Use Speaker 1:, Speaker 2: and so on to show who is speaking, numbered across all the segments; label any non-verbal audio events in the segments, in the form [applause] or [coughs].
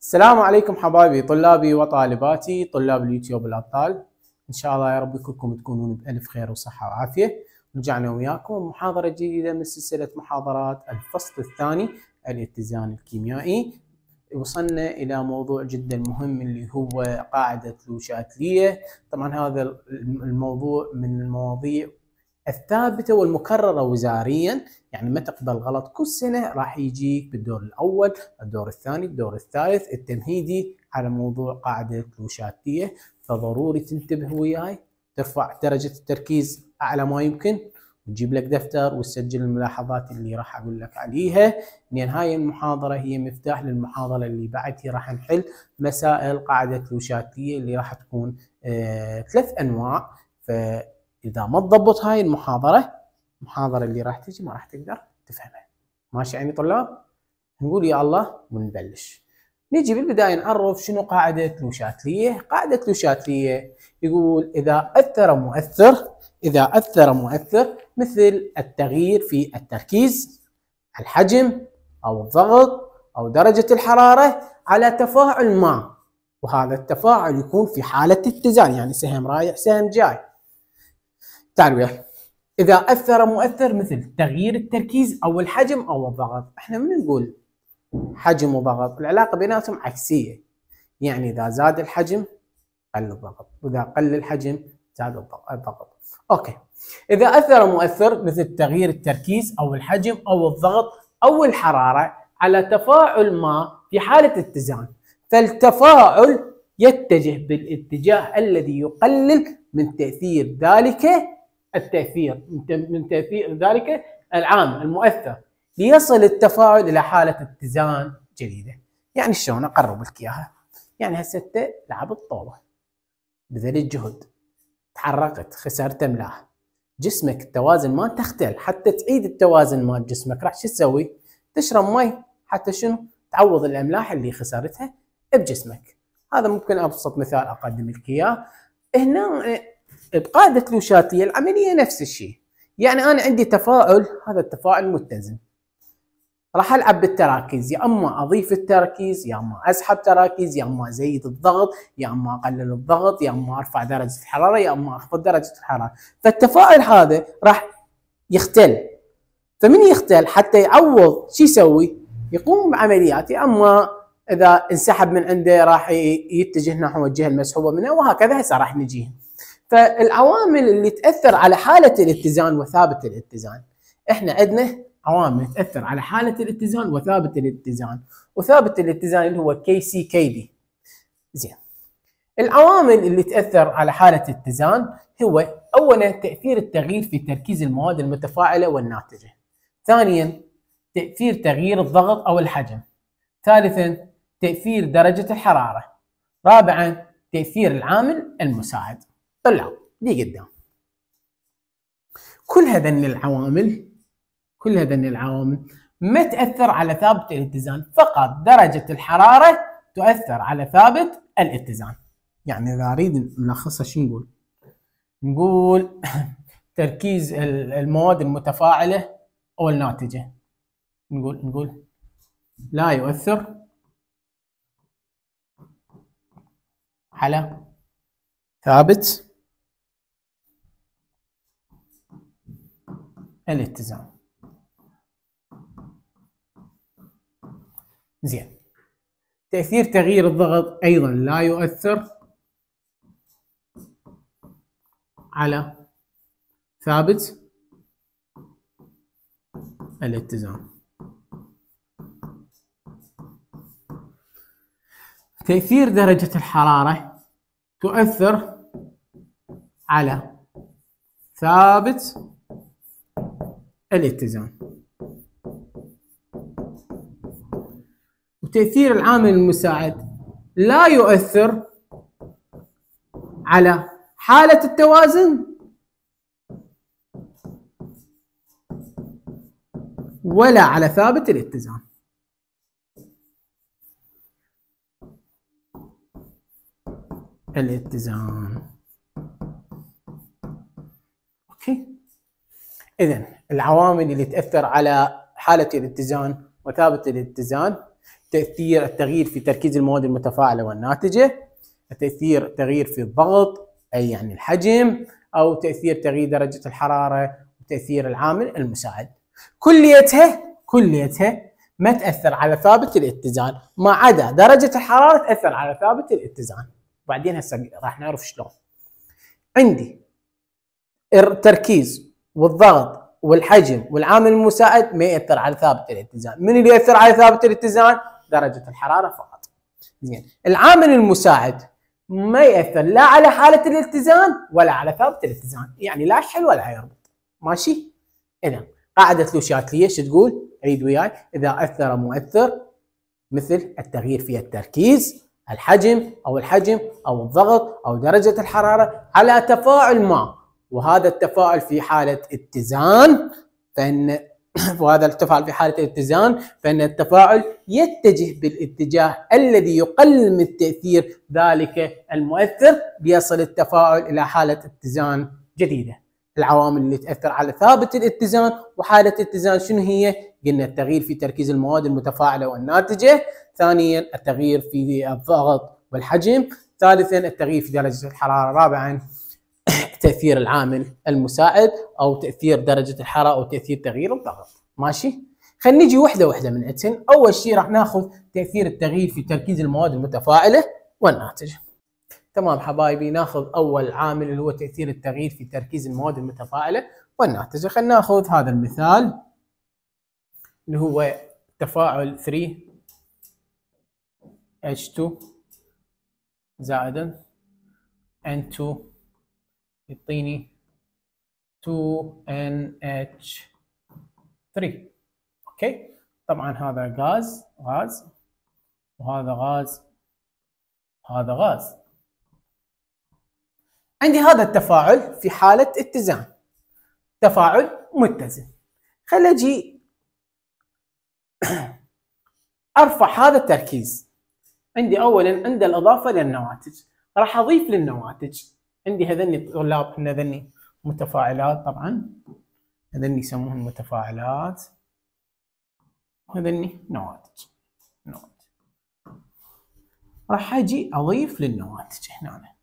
Speaker 1: السلام عليكم حبايبي طلابي وطالباتي طلاب اليوتيوب الابطال ان شاء الله يا رب كلكم تكونون بالف خير وصحه وعافيه رجعنا وياكم محاضره جديده من سلسله محاضرات الفصل الثاني الاتزان الكيميائي وصلنا الى موضوع جدا مهم اللي هو قاعده لوشاتليه طبعا هذا الموضوع من المواضيع الثابته والمكرره وزاريا يعني ما تقبل غلط كل سنه راح يجيك بالدور الاول الدور الثاني الدور الثالث التمهيدي على موضوع قاعده كلوشاتيه فضروري تنتبه وياي ترفع درجه التركيز اعلى ما يمكن وتجيب لك دفتر وتسجل الملاحظات اللي راح اقول لك عليها لان هاي المحاضره هي مفتاح للمحاضره اللي بعدها راح نحل مسائل قاعده كلوشاتيه اللي راح تكون آه ثلاث انواع ف اذا ما تضبط هاي المحاضره المحاضره اللي راح تجي ما راح تقدر تفهمها ماشي يعني طلاب نقول يا الله ونبلش نجي بالبدايه نعرف شنو قاعده لوشاتليه قاعده لوشاتليه يقول اذا اثر مؤثر اذا اثر مؤثر مثل التغيير في التركيز الحجم او الضغط او درجه الحراره على تفاعل ما وهذا التفاعل يكون في حاله اتزان يعني سهم رايح سهم جاي تعلويح اذا اثر مؤثر مثل تغيير التركيز او الحجم او الضغط احنا من نقول حجم وضغط العلاقه بيناتهم عكسيه يعني اذا زاد الحجم قل الضغط واذا قل الحجم زاد الضغط اوكي اذا اثر مؤثر مثل تغيير التركيز او الحجم او الضغط او الحراره على تفاعل ما في حاله اتزان فالتفاعل يتجه بالاتجاه الذي يقلل من تاثير ذلك التأثير من تأثير ذلك العام المؤثر ليصل التفاعل إلى حالة اتزان جديدة يعني شلون أقرب لك إياها يعني هسه أنت لعبت طولة بذلت جهد تحركت خسرت أملاح جسمك التوازن ما تختل حتى تعيد التوازن مال جسمك راح شو تسوي؟ تشرب مي حتى شنو؟ تعوض الاملاح اللي خسرتها بجسمك. هذا ممكن ابسط مثال اقدم لك اياه. هنا بقاعدة لوشاتية العملية نفس الشيء يعني أنا عندي تفاعل هذا التفاعل متزن راح العب بالتراكيز يا اما اضيف التركيز يا اما اسحب تراكيز يا اما ازيد الضغط يا اما اقلل الضغط يا اما ارفع درجه الحراره يا اما اخفض درجه الحراره فالتفاعل هذا راح يختل فمن يختل حتى يعوض شو يسوي يقوم بعمليات يا اما اذا انسحب من عنده راح يتجه نحو الجهه المسحوبه منه وهكذا هسه راح نجيه فالعوامل اللي تاثر على حاله الاتزان وثابت الاتزان احنا عندنا عوامل تاثر على حاله الاتزان وثابت الاتزان وثابت الاتزان اللي هو كي سي كي دي زين العوامل اللي تاثر على حاله الاتزان هو اولا تاثير التغيير في تركيز المواد المتفاعله والناتجه ثانيا تاثير تغيير الضغط او الحجم ثالثا تاثير درجه الحراره رابعا تاثير العامل المساعد طلعوا دي قدام كل هذن العوامل كل هذن العوامل ما تأثر على ثابت الاتزان فقط درجة الحرارة تؤثر على ثابت الاتزان يعني إذا أريد نلخصها شو نقول نقول [coughs] تركيز المواد المتفاعلة أو الناتجة نقول نقول لا يؤثر على ثابت الاتزان زين تأثير تغيير الضغط أيضا لا يؤثر على ثابت الاتزان تأثير درجة الحرارة تؤثر على ثابت الاتزان وتأثير العامل المساعد لا يؤثر على حالة التوازن ولا على ثابت الاتزان الاتزان اوكي اذا العوامل اللي تاثر على حاله الاتزان وثابه الاتزان تاثير التغيير في تركيز المواد المتفاعله والناتجه تاثير تغيير في الضغط اي يعني الحجم او تاثير تغيير درجه الحراره وتاثير العامل المساعد كليتها كليتها ما تاثر على ثابت الاتزان ما عدا درجه الحراره تاثر على ثابت الاتزان وبعدين هسه راح نعرف شلون عندي التركيز والضغط والحجم والعامل المساعد ما يأثر على ثابت الاتزان من اللي يأثر على ثابت الاتزان درجة الحرارة فقط زين العامل المساعد ما يأثر لا على حالة الاتزان ولا على ثابت الاتزان، يعني لا يحل ولا يربط ماشي إذا قاعدة لوشاتلية شو تقول عيد وياي إذا أثر مؤثر مثل التغيير في التركيز الحجم أو الحجم أو الضغط أو درجة الحرارة على تفاعل ما وهذا التفاعل في حالة اتزان فإن [clears throat] وهذا التفاعل في حالة الاتزان فإن التفاعل يتجه بالاتجاه الذي يقلل من تأثير ذلك المؤثر ليصل التفاعل إلى حالة اتزان جديدة العوامل اللي تأثر على ثابت الاتزان وحالة الاتزان شنو هي؟ قلنا التغيير في تركيز المواد المتفاعلة والناتجة ثانيا التغيير في الضغط والحجم ثالثا التغيير في درجة الحرارة رابعا [coughs] تاثير العامل المساعد او تاثير درجه الحراره او تاثير تغيير الضغط ماشي خلينا نجي وحده وحده من عندهم اول شيء راح ناخذ تاثير التغيير في تركيز المواد المتفاعله والناتج تمام حبايبي ناخذ اول عامل اللي هو تاثير التغيير في تركيز المواد المتفاعله والناتج خلينا ناخذ هذا المثال اللي هو تفاعل 3 H2 زايد n N2 يعطيني 2NH3 اوكي طبعا هذا غاز غاز وهذا غاز هذا غاز عندي هذا التفاعل في حالة اتزان تفاعل متزن خل اجي [coughs] ارفع هذا التركيز عندي اولا عند الاضافة للنواتج راح اضيف للنواتج عندي هذني طلاب هذني متفاعلات طبعا هذني يسمونهم متفاعلات وهذني نواتج نواتج راح اجي اضيف للنواتج هنا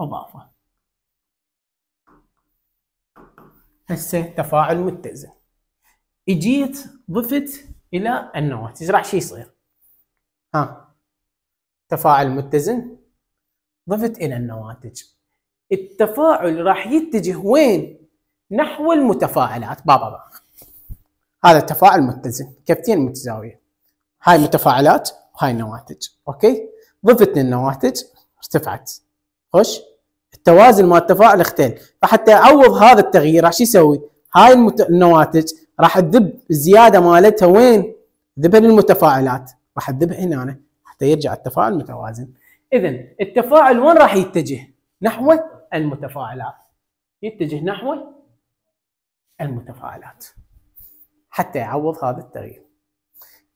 Speaker 1: اضافه هسه تفاعل متزن اجيت ضفت الى النواتج راح شي يصير ها تفاعل متزن ضفت إلى النواتج التفاعل راح يتجه وين نحو المتفاعلات بابا با. هذا التفاعل متزن كفتين متزاوية هاي متفاعلات وهاي نواتج أوكي ضفت للنواتج ارتفعت خش التوازن مال التفاعل اختل فحتى اعوض هذا التغيير راح شو يسوي هاي المت... النواتج راح تذب الزياده مالتها وين ذبها للمتفاعلات راح تذبها هنا حتى يرجع التفاعل متوازن اذا التفاعل وين راح يتجه؟ نحو المتفاعلات يتجه نحو المتفاعلات حتى يعوض هذا التغيير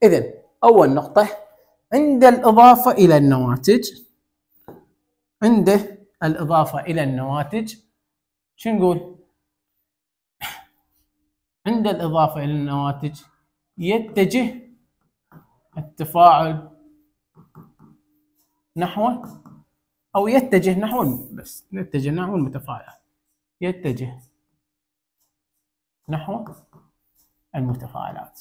Speaker 1: اذا اول نقطه عند الاضافه الى النواتج عند الاضافه الى النواتج شو نقول؟ عند الاضافه الى النواتج يتجه التفاعل نحوه أو يتجه نحو بس يتجه نحو المتفاعل يتجه نحو المتفاعلات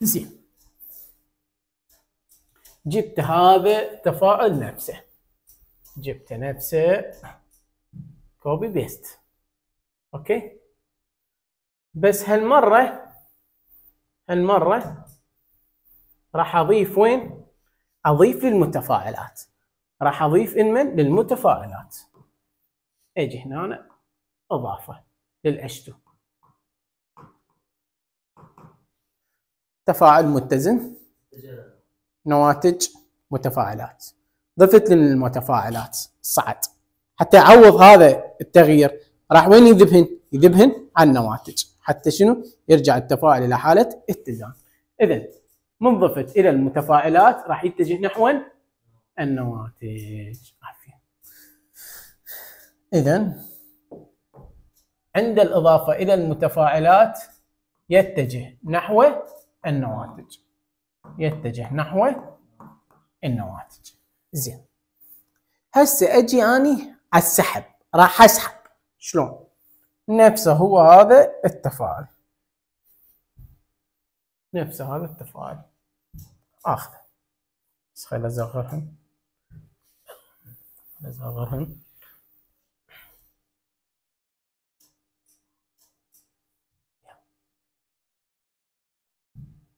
Speaker 1: زين جبت هذا تفاعل نفسه جبت نفسه كوبي بيست اوكي بس هالمره هالمره راح اضيف وين؟ اضيف للمتفاعلات راح اضيف ان من للمتفاعلات اجي هنا أنا اضافه للH2 تفاعل متزن نواتج متفاعلات ضفت للمتفاعلات صعد حتى يعوض هذا التغيير راح وين يذبهن؟ يذبهن على النواتج حتى شنو؟ يرجع التفاعل الى حاله اتزان اذا منضفت الى المتفاعلات راح يتجه نحو النواتج اذا عند الاضافه الى المتفاعلات يتجه نحو النواتج يتجه نحو النواتج زين هسه اجي اني على السحب راح اسحب شلون نفسه هو هذا التفاعل نفسه هذا التفاعل اخذ بس خليني اصغرهم اصغرهم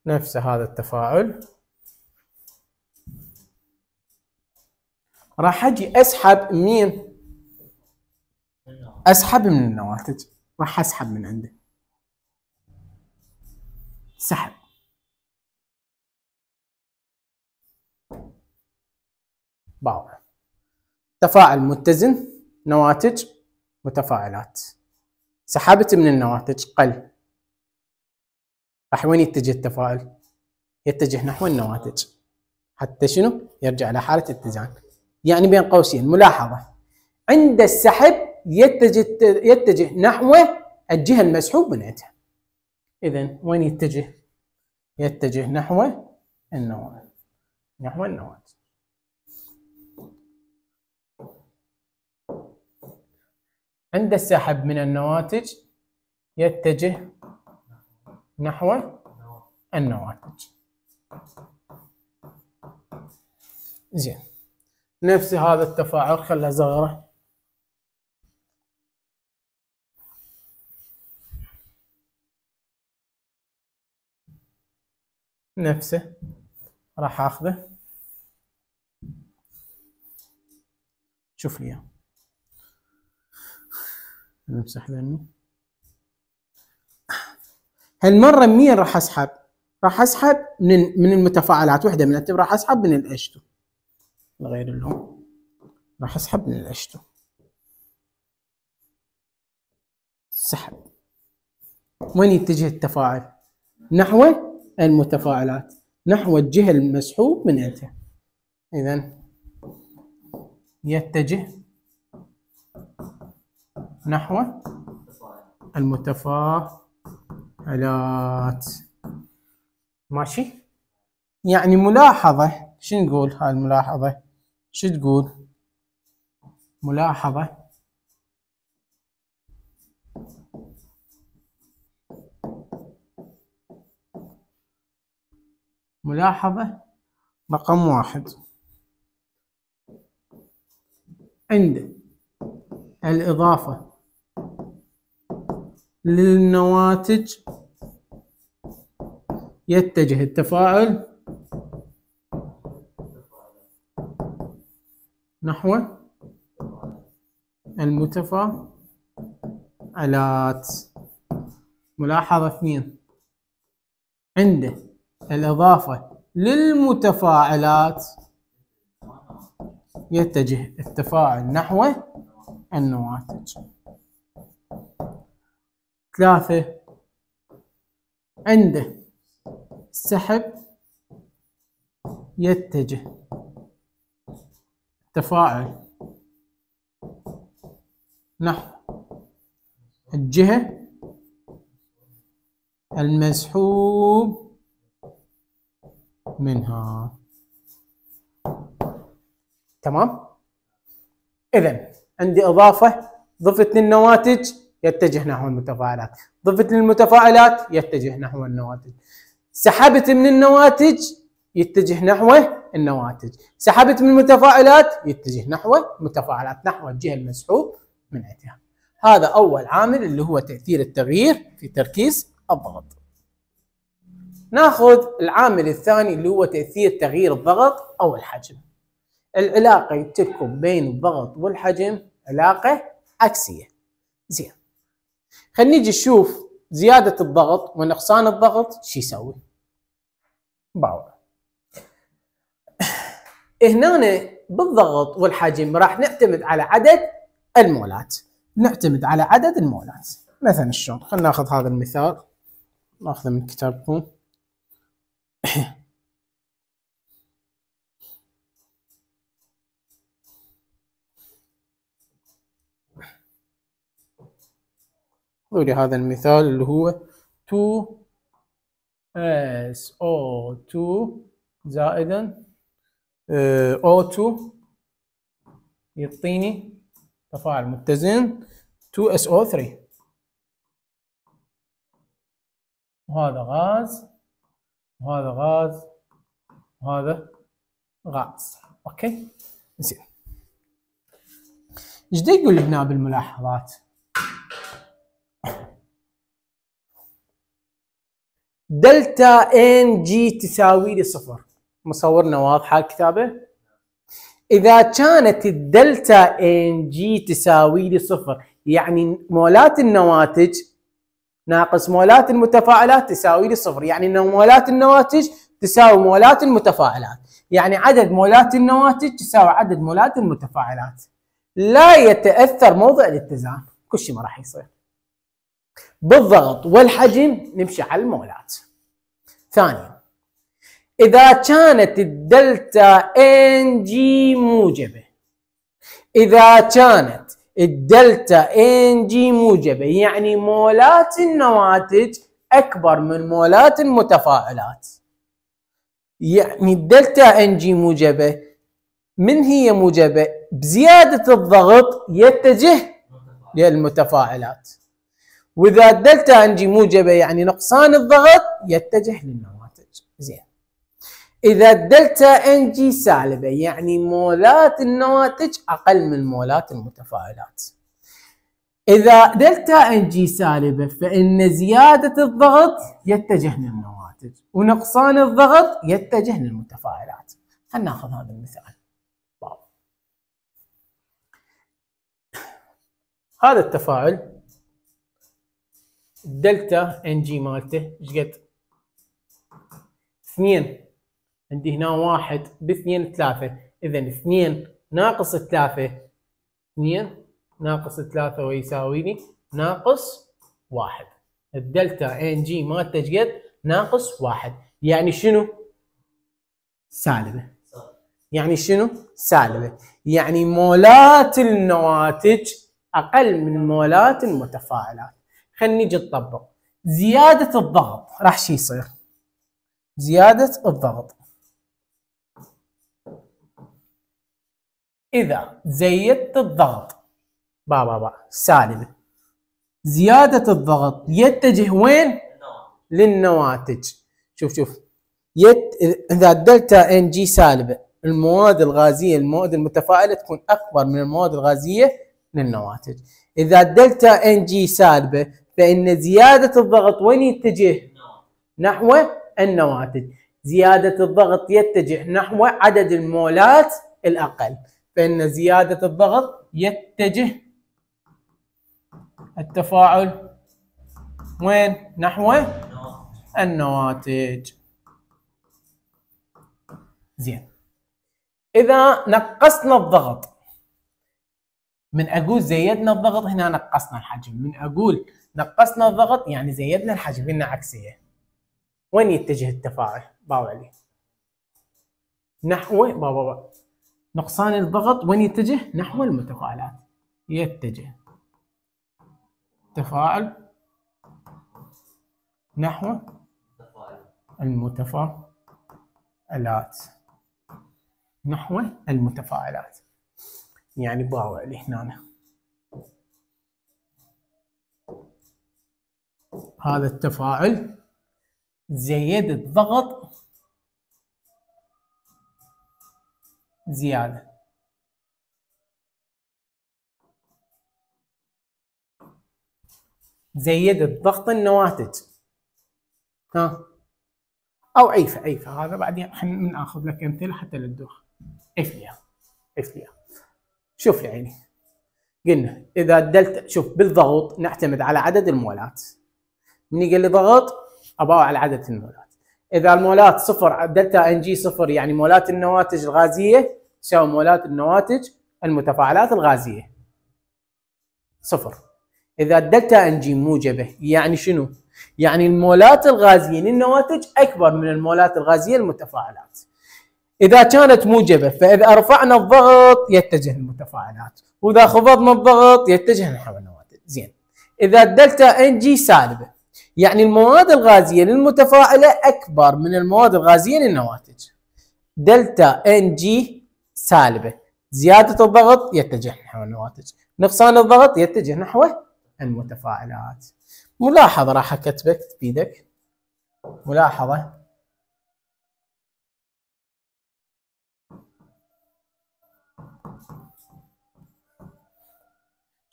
Speaker 1: نفس هذا التفاعل راح اجي اسحب مين اسحب من النواتج راح اسحب من عنده سحب باور تفاعل متزن نواتج متفاعلات سحبت من النواتج قل راح وين يتجه التفاعل؟ يتجه نحو النواتج حتى شنو؟ يرجع إلى حالة اتزان يعني بين قوسين ملاحظة عند السحب يتجه يتجه نحو الجهة المسحوب من عندها إذا وين يتجه؟ يتجه نحو النواتج نحو النواتج عند السحب من النواتج يتجه نحو النواتج زين نفس هذا التفاعل خله زغره نفسه راح اخذه شوف لي اياه امسح لانه هالمره منين راح اسحب؟ راح اسحب من من المتفاعلات وحدة من راح اسحب من الاتش 2 غير اللون راح اسحب من الاتش 2 سحب وين يتجه التفاعل؟ نحو المتفاعلات نحو الجهه المسحوب من انت اذا يتجه نحو المتفاعلات ماشي يعني ملاحظة شو نقول هاي الملاحظة شو تقول ملاحظة ملاحظة رقم واحد عند الإضافة للنواتج يتجه التفاعل نحو المتفاعلات ملاحظة اثنين عنده الإضافة للمتفاعلات يتجه التفاعل نحو النواتج ثلاثة عنده السحب يتجه تفاعل نحو الجهة المسحوب منها تمام إذا عندي إضافة ضفت للنواتج يتجه نحو المتفاعلات ضفت للمتفاعلات يتجه نحو النواتج سحبت من النواتج يتجه نحو النواتج سحبت من المتفاعلات يتجه نحو المتفاعلات نحو الجهة المسحوب من عندها هذا أول عامل اللي هو تأثير التغيير في تركيز الضغط ناخذ العامل الثاني اللي هو تأثير تغيير الضغط أو الحجم العلاقة تكون بين الضغط والحجم علاقة عكسية زين خلينا نجي نشوف زيادة الضغط ونقصان الضغط شو يسوي؟ باور هنا بالضغط والحجم راح نعتمد على عدد المولات نعتمد على عدد المولات مثلا شلون خلينا ناخذ هذا المثال ناخذه من كتابكم ولهذا هذا المثال اللي هو 2 SO2 زائدا O2 آه، يعطيني تفاعل متزن 2SO3 وهذا غاز وهذا غاز وهذا غاز اوكي زين ايش يقول هنا بالملاحظات دلتا ان جي تساوي لي صفر مصورنا واضحه الكتابه اذا كانت الدلتا ان جي تساوي لي صفر يعني مولات النواتج ناقص مولات المتفاعلات تساوي لي صفر يعني ان مولات النواتج تساوي مولات المتفاعلات يعني عدد مولات النواتج تساوي عدد مولات المتفاعلات لا يتاثر موضع الاتزان كل شيء ما راح يصير بالضغط والحجم نمشي على المولات ثانيا إذا كانت الدلتا إن جي موجبة إذا كانت الدلتا إن جي موجبة يعني مولات النواتج أكبر من مولات المتفاعلات يعني الدلتا إن جي موجبة من هي موجبة بزيادة الضغط يتجه للمتفاعلات واذا الدلتا جي موجبه يعني نقصان الضغط يتجه للنواتج زين اذا الدلتا ان جي سالبه يعني مولات النواتج اقل من مولات المتفاعلات اذا دلتا ان جي سالبه فان زياده الضغط يتجه للنواتج ونقصان الضغط يتجه للمتفاعلات خلينا ناخذ هذا المثال هذا التفاعل الدلتا ان جي مالته ايش قد؟ اثنين عندي هنا واحد باثنين ثلاثة اذا اثنين ناقص ثلاثة اثنين ناقص ثلاثة ويساوي لي ناقص واحد الدلتا ان جي مالته ايش قد؟ ناقص واحد يعني شنو؟ سالبة يعني شنو؟ سالبة يعني مولات النواتج أقل من مولات المتفاعلات هنيجي نطبق زيادة الضغط راح شي يصير زيادة الضغط إذا زيدت الضغط با با با سالبة زيادة الضغط يتجه وين؟ للنواتج شوف شوف يت... إذا الدلتا إن جي سالبة المواد الغازية المواد المتفائلة تكون أكبر من المواد الغازية للنواتج إذا الدلتا إن جي سالبة فإن زيادة الضغط وين يتجه؟ نحو النواتج زيادة الضغط يتجه نحو عدد المولات الأقل فإن زيادة الضغط يتجه التفاعل وين نحو النواتج زين إذا نقصنا الضغط من اقول زيدنا الضغط هنا نقصنا الحجم من اقول نقصنا الضغط يعني زيدنا الحجم هنا عكسيه وين يتجه التفاعل باو علي نحو بابا نقصان الضغط وين يتجه نحو المتفاعلات يتجه تفاعل نحو المتفاعلات نحو المتفاعلات يعني باوع لهنا هنا هذا التفاعل زيد الضغط زيادة زيد الضغط النواتج ها او عيفه عيفه هذا بعدين احنا بناخذ لك امثله حتى للدوخ عيفه عيفه شوف يا عيني قلنا اذا الدلتا شوف بالضغوط نعتمد على عدد المولات من يقول لي ضغط اباوع على عدد المولات اذا المولات صفر دلتا ان جي صفر يعني مولات النواتج الغازيه تساوي مولات النواتج المتفاعلات الغازيه صفر اذا الدلتا ان جي موجبه يعني شنو؟ يعني المولات الغازيه للنواتج اكبر من المولات الغازيه للمتفاعلات إذا كانت موجبة فإذا أرفعنا الضغط يتجه المتفاعلات وإذا خفضنا الضغط يتجه نحو النواتج زين إذا الدلتا إن جي سالبة يعني المواد الغازية للمتفاعلة أكبر من المواد الغازية للنواتج دلتا إن جي سالبة زيادة الضغط يتجه نحو النواتج نقصان الضغط يتجه نحو المتفاعلات ملاحظة راح أكتبك بيدك ملاحظة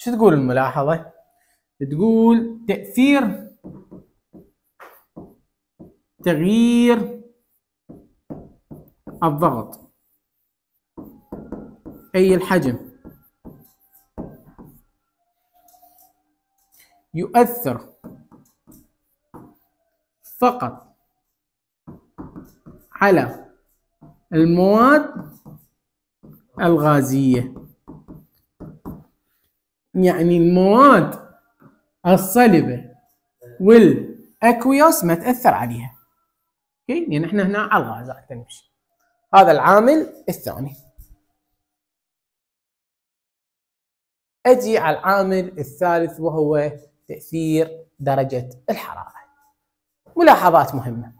Speaker 1: شو تقول الملاحظة؟ تقول تأثير تغيير الضغط أي الحجم يؤثر فقط على المواد الغازية يعني المواد الصلبه والاكويوس ما تاثر عليها اوكي يعني احنا هنا على الغازات تمشي. هذا العامل الثاني اجي على العامل الثالث وهو تاثير درجه الحراره ملاحظات مهمه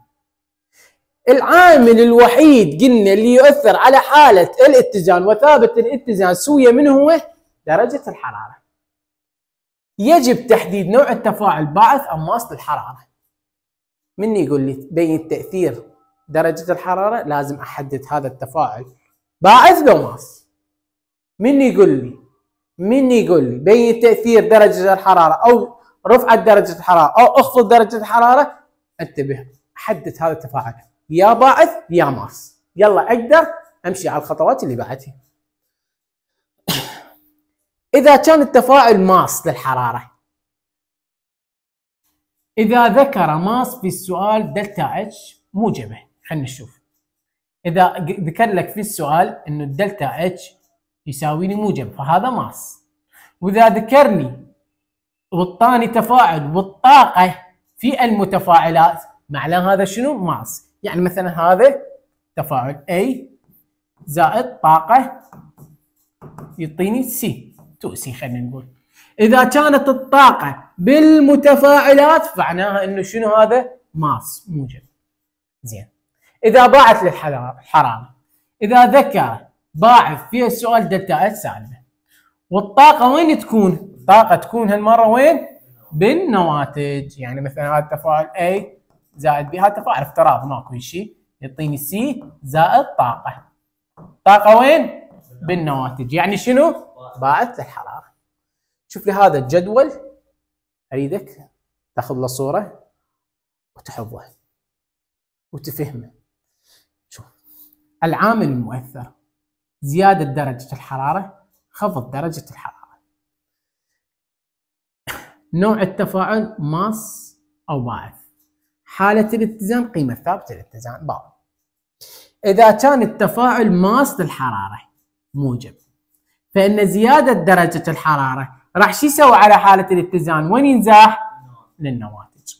Speaker 1: العامل الوحيد قلنا اللي يؤثر على حاله الاتزان وثابت الاتزان سوية من هو درجه الحراره يجب تحديد نوع التفاعل باعث ماس للحرارة من يقول لي بين تأثير درجة الحرارة لازم أحدد هذا التفاعل باعث لو ماس من يقول لي من يقول لي بين تأثير درجة الحرارة أو رفعت درجة الحرارة أو اخفض درجة الحرارة انتبه حدد هذا التفاعل يا باعث يا ماس يلا أقدر أمشي على الخطوات اللي بعدها إذا كان التفاعل ماس للحرارة إذا ذكر ماس في السؤال دلتا اتش موجبة خلينا نشوف إذا ذكر لك في السؤال إنه الدلتا اتش يساوي لي موجب فهذا ماس وإذا ذكرني وطاني تفاعل والطاقة في المتفاعلات معناه هذا شنو ماس يعني مثلا هذا تفاعل A زائد طاقة يعطيني C تؤسي خلينا نقول اذا كانت الطاقه بالمتفاعلات فعناها انه شنو هذا ماس موجب زين اذا باعت للحراره اذا ذكر باعث فيها السؤال دلتا اس سالبه والطاقه وين تكون الطاقه تكون هالمره وين بالنواتج يعني مثلا هذا التفاعل A زائد B هذا تفاعل افتراض ماكو شيء يعطيني C زائد طاقه طاقه وين بالنواتج يعني شنو باعث للحراره الحراره شوف لي هذا الجدول اريدك تاخذ له صوره وتحفظه وتفهمه شوف العامل المؤثر زياده درجه الحراره خفض درجه الحراره نوع التفاعل ماس او باعث حاله الاتزان قيمه ثابته الاتزان باو اذا كان التفاعل ماس للحراره موجب فان زياده درجه الحراره راح شو يسوي على حاله الاتزان وين ينزاح؟ للنواتج.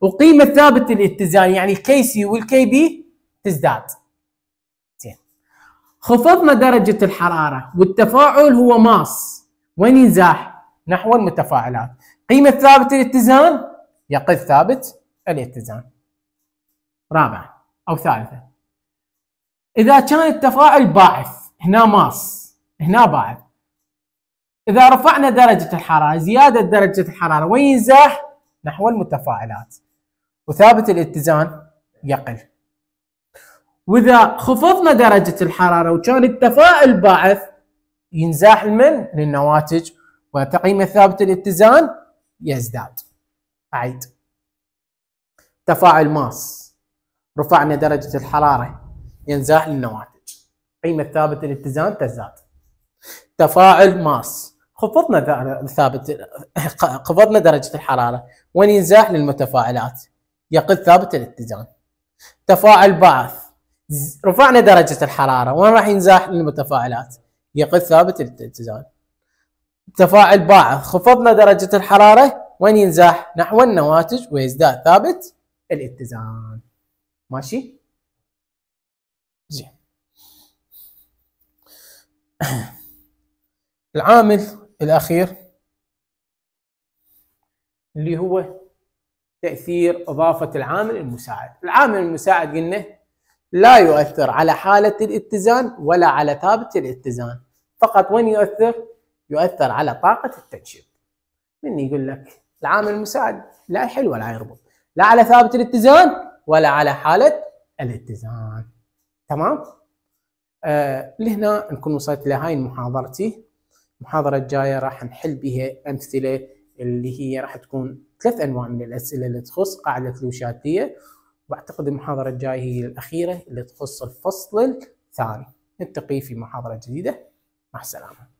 Speaker 1: وقيمه ثابت الاتزان يعني الكي سي والكي بي تزداد. زين. خفضنا درجه الحراره والتفاعل هو ماس وين ينزاح؟ نحو المتفاعلات. قيمه ثابت الاتزان يقل ثابت الاتزان. رابعا او ثالثا اذا كان التفاعل باعث هنا ماس هنا بعد إذا رفعنا درجة الحرارة زيادة درجة الحرارة وينزاح نحو المتفاعلات وثابت الاتزان يقل وإذا خفضنا درجة الحرارة وكان التفاعل باعث ينزاح من للنواتج وتقييم ثابت الاتزان يزداد أعيد تفاعل ماس رفعنا درجة الحرارة ينزاح للنواتج قيمة ثابت الاتزان تزداد تفاعل ماس خفضنا ثابت خفضنا درجة الحرارة وننزاح للمتفاعلات يقل ثابت الاتزان تفاعل بعث رفعنا درجة الحرارة وين راح ينزاح للمتفاعلات يقل ثابت الاتزان تفاعل بعث خفضنا درجة الحرارة وين ينزاح نحو النواتج ويزداد ثابت الاتزان ماشي زين العامل الأخير اللي هو تأثير إضافة العامل المساعد العامل المساعد قلنا لا يؤثر على حالة الاتزان ولا على ثابت الاتزان فقط وين يؤثر؟ يؤثر على طاقة التنشيط من يقول لك العامل المساعد لا يحل ولا يربط لا على ثابت الاتزان ولا على حالة الاتزان تمام؟ آه لهنا نكون وصلت لهاي محاضرتي المحاضرة الجاية راح نحل بها أمثلة اللي هي راح تكون ثلاث أنواع من الأسئلة اللي تخص قاعدة لوشاتية وأعتقد المحاضرة الجاية هي الأخيرة اللي تخص الفصل الثاني نلتقي في محاضرة جديدة مع السلامة